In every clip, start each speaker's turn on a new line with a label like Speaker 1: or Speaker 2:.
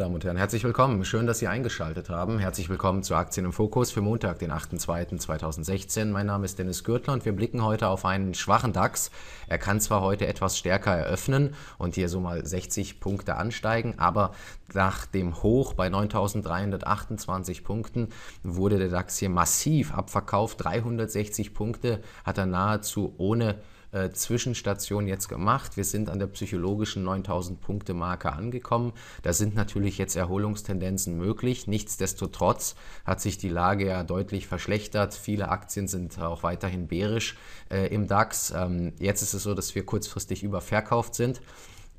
Speaker 1: Damen und Herren. Herzlich willkommen. Schön, dass Sie eingeschaltet haben. Herzlich willkommen zu Aktien im Fokus für Montag, den 8.2.2016. Mein Name ist Dennis Gürtler und wir blicken heute auf einen schwachen DAX. Er kann zwar heute etwas stärker eröffnen und hier so mal 60 Punkte ansteigen, aber nach dem Hoch bei 9.328 Punkten wurde der DAX hier massiv abverkauft. 360 Punkte hat er nahezu ohne äh, Zwischenstation jetzt gemacht. Wir sind an der psychologischen 9000-Punkte-Marke angekommen. Da sind natürlich jetzt Erholungstendenzen möglich. Nichtsdestotrotz hat sich die Lage ja deutlich verschlechtert. Viele Aktien sind auch weiterhin bärisch äh, im DAX. Ähm, jetzt ist es so, dass wir kurzfristig überverkauft sind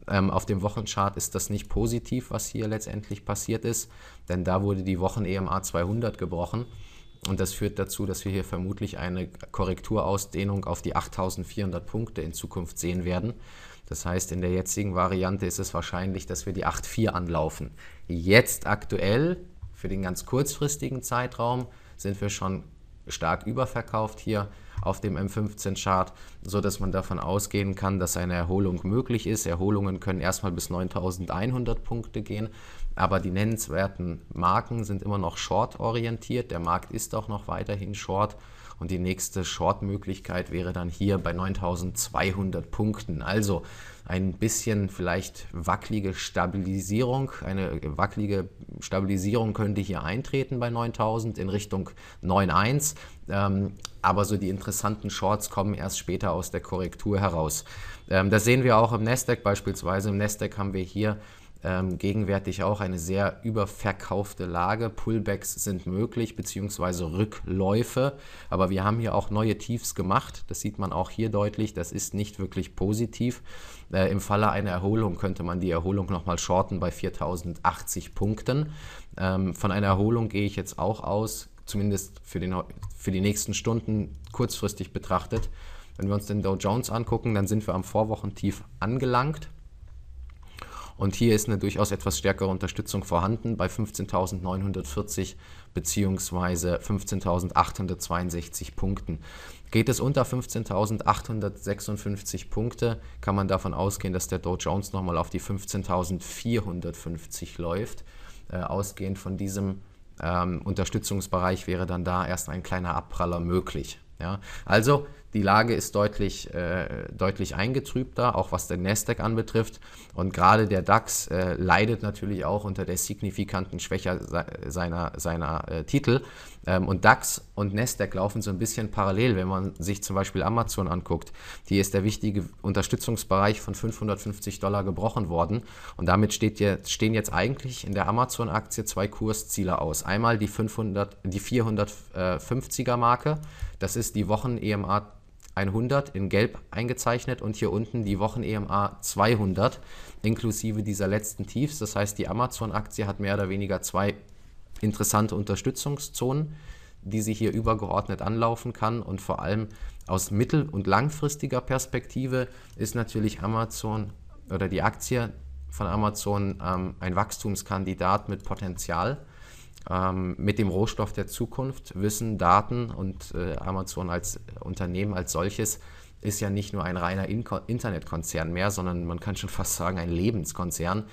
Speaker 1: ähm, auf dem Wochenchart ist das nicht positiv, was hier letztendlich passiert ist, denn da wurde die Wochen-EMA 200 gebrochen. Und das führt dazu, dass wir hier vermutlich eine Korrekturausdehnung auf die 8400 Punkte in Zukunft sehen werden. Das heißt, in der jetzigen Variante ist es wahrscheinlich, dass wir die 8,4 anlaufen. Jetzt aktuell, für den ganz kurzfristigen Zeitraum, sind wir schon stark überverkauft hier auf dem M15-Chart, sodass man davon ausgehen kann, dass eine Erholung möglich ist. Erholungen können erstmal bis 9100 Punkte gehen, aber die nennenswerten Marken sind immer noch short-orientiert. Der Markt ist auch noch weiterhin short und die nächste Short-Möglichkeit wäre dann hier bei 9200 Punkten. Also ein bisschen vielleicht wackelige Stabilisierung, eine wackelige Stabilisierung könnte hier eintreten bei 9000 in Richtung 91. Ähm, aber so die interessanten Shorts kommen erst später aus der Korrektur heraus. Ähm, das sehen wir auch im Nasdaq beispielsweise. Im Nasdaq haben wir hier ähm, gegenwärtig auch eine sehr überverkaufte Lage. Pullbacks sind möglich, beziehungsweise Rückläufe. Aber wir haben hier auch neue Tiefs gemacht. Das sieht man auch hier deutlich. Das ist nicht wirklich positiv. Äh, Im Falle einer Erholung könnte man die Erholung nochmal shorten bei 4080 Punkten. Ähm, von einer Erholung gehe ich jetzt auch aus, zumindest für, den, für die nächsten Stunden kurzfristig betrachtet. Wenn wir uns den Dow Jones angucken, dann sind wir am Vorwochentief angelangt. Und hier ist eine durchaus etwas stärkere Unterstützung vorhanden bei 15.940 bzw. 15.862 Punkten. Geht es unter 15.856 Punkte, kann man davon ausgehen, dass der Dow Jones nochmal auf die 15.450 läuft. Äh, ausgehend von diesem ähm, Unterstützungsbereich wäre dann da erst ein kleiner Abpraller möglich. Ja? Also die Lage ist deutlich, äh, deutlich eingetrübter, auch was den Nasdaq anbetrifft. Und gerade der DAX äh, leidet natürlich auch unter der signifikanten Schwäche seiner, seiner äh, Titel. Ähm, und DAX und Nasdaq laufen so ein bisschen parallel, wenn man sich zum Beispiel Amazon anguckt. Hier ist der wichtige Unterstützungsbereich von 550 Dollar gebrochen worden. Und damit steht jetzt, stehen jetzt eigentlich in der Amazon-Aktie zwei Kursziele aus. Einmal die, 500, die 450er-Marke, das ist die Wochen-EMA 100 in gelb eingezeichnet und hier unten die Wochen-EMA 200 inklusive dieser letzten Tiefs. Das heißt, die Amazon-Aktie hat mehr oder weniger zwei interessante Unterstützungszonen, die sie hier übergeordnet anlaufen kann und vor allem aus mittel- und langfristiger Perspektive ist natürlich Amazon oder die Aktie von Amazon ähm, ein Wachstumskandidat mit Potenzial ähm, mit dem Rohstoff der Zukunft, Wissen, Daten und äh, Amazon als Unternehmen als solches ist ja nicht nur ein reiner In Internetkonzern mehr, sondern man kann schon fast sagen, ein Lebenskonzern.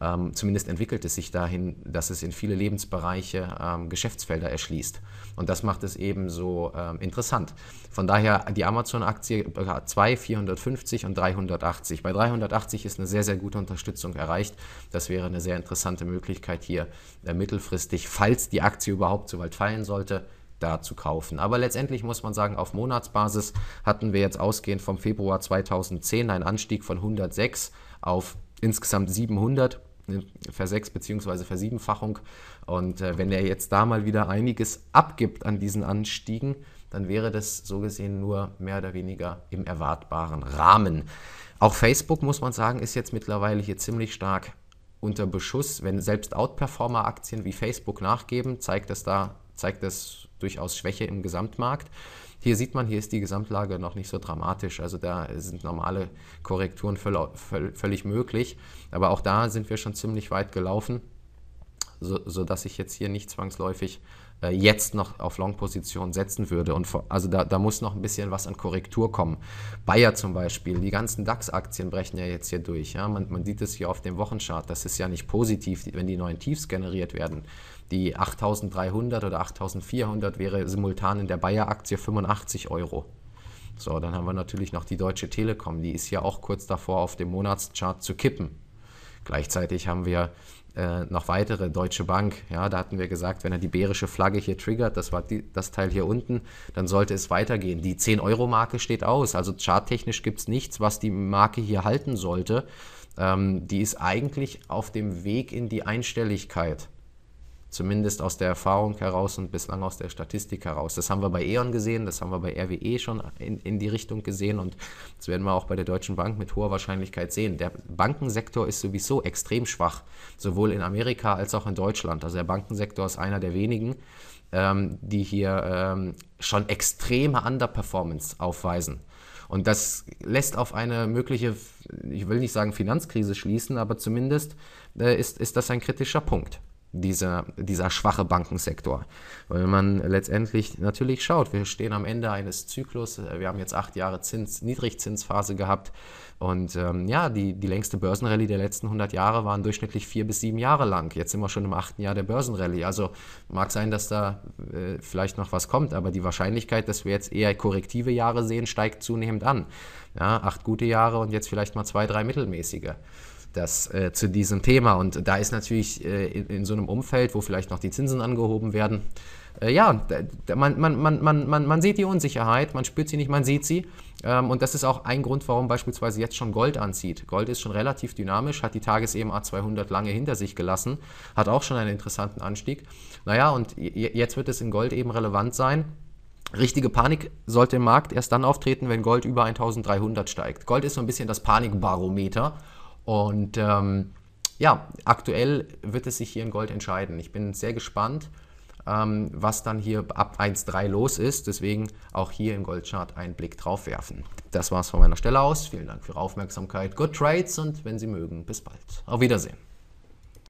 Speaker 1: Ähm, zumindest entwickelt es sich dahin, dass es in viele Lebensbereiche ähm, Geschäftsfelder erschließt. Und das macht es eben so ähm, interessant. Von daher die Amazon-Aktie 2, äh, 450 und 380. Bei 380 ist eine sehr, sehr gute Unterstützung erreicht. Das wäre eine sehr interessante Möglichkeit hier äh, mittelfristig, falls die Aktie überhaupt so weit fallen sollte, da zu kaufen. Aber letztendlich muss man sagen, auf Monatsbasis hatten wir jetzt ausgehend vom Februar 2010 einen Anstieg von 106 auf insgesamt 700 Versechs- bzw. Versiebenfachung. Und äh, wenn er jetzt da mal wieder einiges abgibt an diesen Anstiegen, dann wäre das so gesehen nur mehr oder weniger im erwartbaren Rahmen. Auch Facebook, muss man sagen, ist jetzt mittlerweile hier ziemlich stark unter Beschuss. Wenn selbst Outperformer-Aktien wie Facebook nachgeben, zeigt das da zeigt das durchaus Schwäche im Gesamtmarkt. Hier sieht man, hier ist die Gesamtlage noch nicht so dramatisch. Also da sind normale Korrekturen völlig möglich. Aber auch da sind wir schon ziemlich weit gelaufen so, sodass ich jetzt hier nicht zwangsläufig äh, jetzt noch auf Long-Position setzen würde. Und vor, also da, da muss noch ein bisschen was an Korrektur kommen. Bayer zum Beispiel, die ganzen DAX-Aktien brechen ja jetzt hier durch. Ja? Man, man sieht es hier auf dem Wochenchart. Das ist ja nicht positiv, wenn die neuen Tiefs generiert werden. Die 8300 oder 8400 wäre simultan in der Bayer-Aktie 85 Euro. So, dann haben wir natürlich noch die Deutsche Telekom. Die ist ja auch kurz davor, auf dem Monatschart zu kippen. Gleichzeitig haben wir äh, noch weitere Deutsche Bank. Ja, da hatten wir gesagt, wenn er die bärische Flagge hier triggert, das war die, das Teil hier unten, dann sollte es weitergehen. Die 10-Euro-Marke steht aus, also charttechnisch gibt es nichts, was die Marke hier halten sollte. Ähm, die ist eigentlich auf dem Weg in die Einstelligkeit. Zumindest aus der Erfahrung heraus und bislang aus der Statistik heraus. Das haben wir bei E.ON gesehen, das haben wir bei RWE schon in, in die Richtung gesehen und das werden wir auch bei der Deutschen Bank mit hoher Wahrscheinlichkeit sehen. Der Bankensektor ist sowieso extrem schwach, sowohl in Amerika als auch in Deutschland. Also der Bankensektor ist einer der wenigen, ähm, die hier ähm, schon extreme Underperformance aufweisen. Und das lässt auf eine mögliche, ich will nicht sagen Finanzkrise schließen, aber zumindest äh, ist, ist das ein kritischer Punkt dieser, dieser schwache Bankensektor. Weil wenn man letztendlich natürlich schaut, wir stehen am Ende eines Zyklus, äh, wir haben jetzt acht Jahre Zins, Niedrigzinsphase gehabt und ähm, ja, die, die längste Börsenrallye der letzten 100 Jahre waren durchschnittlich vier bis sieben Jahre lang. Jetzt sind wir schon im achten Jahr der Börsenrallye. Also mag sein, dass da äh, vielleicht noch was kommt, aber die Wahrscheinlichkeit, dass wir jetzt eher korrektive Jahre sehen, steigt zunehmend an. Ja, acht gute Jahre und jetzt vielleicht mal zwei, drei mittelmäßige das äh, zu diesem Thema. Und da ist natürlich äh, in, in, so einem Umfeld, wo vielleicht noch die Zinsen angehoben werden, äh, ja, man, man, man, man, man, man sieht die Unsicherheit, man spürt sie nicht, man sieht sie. Ähm, und das ist auch ein Grund, warum beispielsweise jetzt schon Gold anzieht. Gold ist schon relativ dynamisch, hat die Tages-EMA 200 lange hinter sich gelassen, hat auch schon einen interessanten Anstieg. Naja, und jetzt wird es in Gold eben relevant sein. Richtige Panik sollte im Markt erst dann auftreten, wenn Gold über 1300 steigt. Gold ist so ein bisschen das Panikbarometer und ähm, ja, aktuell wird es sich hier in Gold entscheiden. Ich bin sehr gespannt, ähm, was dann hier ab 1.3 los ist. Deswegen auch hier im Goldchart einen Blick drauf werfen. Das war es von meiner Stelle aus. Vielen Dank für Ihre Aufmerksamkeit. Good Trades und wenn Sie mögen, bis bald. Auf Wiedersehen.